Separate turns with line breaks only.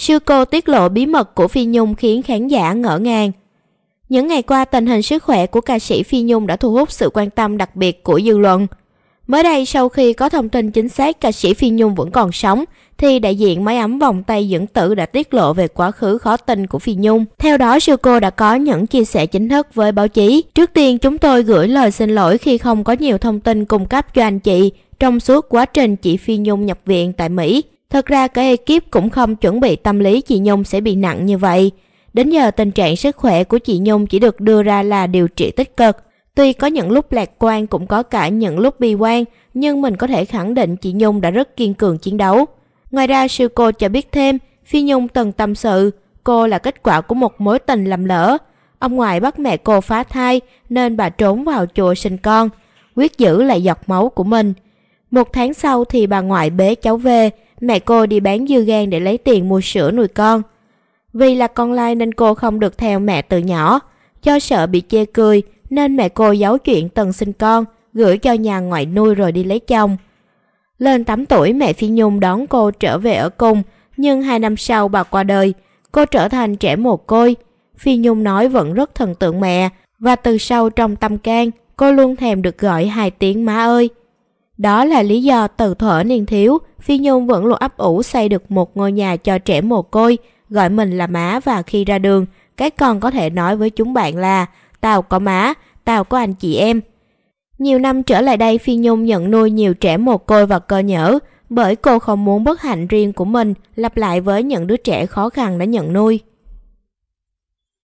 Sư cô tiết lộ bí mật của Phi Nhung khiến khán giả ngỡ ngàng. Những ngày qua, tình hình sức khỏe của ca sĩ Phi Nhung đã thu hút sự quan tâm đặc biệt của dư luận. Mới đây, sau khi có thông tin chính xác ca sĩ Phi Nhung vẫn còn sống, thì đại diện máy ấm vòng tay dưỡng tử đã tiết lộ về quá khứ khó tin của Phi Nhung. Theo đó, sư cô đã có những chia sẻ chính thức với báo chí. Trước tiên, chúng tôi gửi lời xin lỗi khi không có nhiều thông tin cung cấp cho anh chị trong suốt quá trình chị Phi Nhung nhập viện tại Mỹ. Thật ra cả ekip cũng không chuẩn bị tâm lý chị Nhung sẽ bị nặng như vậy. Đến giờ tình trạng sức khỏe của chị Nhung chỉ được đưa ra là điều trị tích cực. Tuy có những lúc lạc quan cũng có cả những lúc bi quan, nhưng mình có thể khẳng định chị Nhung đã rất kiên cường chiến đấu. Ngoài ra siêu cô cho biết thêm, Phi Nhung từng tâm sự, cô là kết quả của một mối tình lầm lỡ. Ông ngoại bắt mẹ cô phá thai nên bà trốn vào chùa sinh con, quyết giữ lại giọt máu của mình. Một tháng sau thì bà ngoại bế cháu về, mẹ cô đi bán dưa gan để lấy tiền mua sữa nuôi con. Vì là con lai nên cô không được theo mẹ từ nhỏ. Do sợ bị chê cười nên mẹ cô giấu chuyện Tần sinh con, gửi cho nhà ngoại nuôi rồi đi lấy chồng. Lên 8 tuổi mẹ Phi Nhung đón cô trở về ở cùng, nhưng 2 năm sau bà qua đời, cô trở thành trẻ mồ côi. Phi Nhung nói vẫn rất thần tượng mẹ, và từ sau trong tâm can, cô luôn thèm được gọi hai tiếng má ơi. Đó là lý do từ thuở niên thiếu, Phi Nhung vẫn luôn ấp ủ xây được một ngôi nhà cho trẻ mồ côi, gọi mình là má và khi ra đường, cái con có thể nói với chúng bạn là Tao có má, tao có anh chị em. Nhiều năm trở lại đây Phi Nhung nhận nuôi nhiều trẻ mồ côi và cơ nhở, bởi cô không muốn bất hạnh riêng của mình lặp lại với những đứa trẻ khó khăn đã nhận nuôi.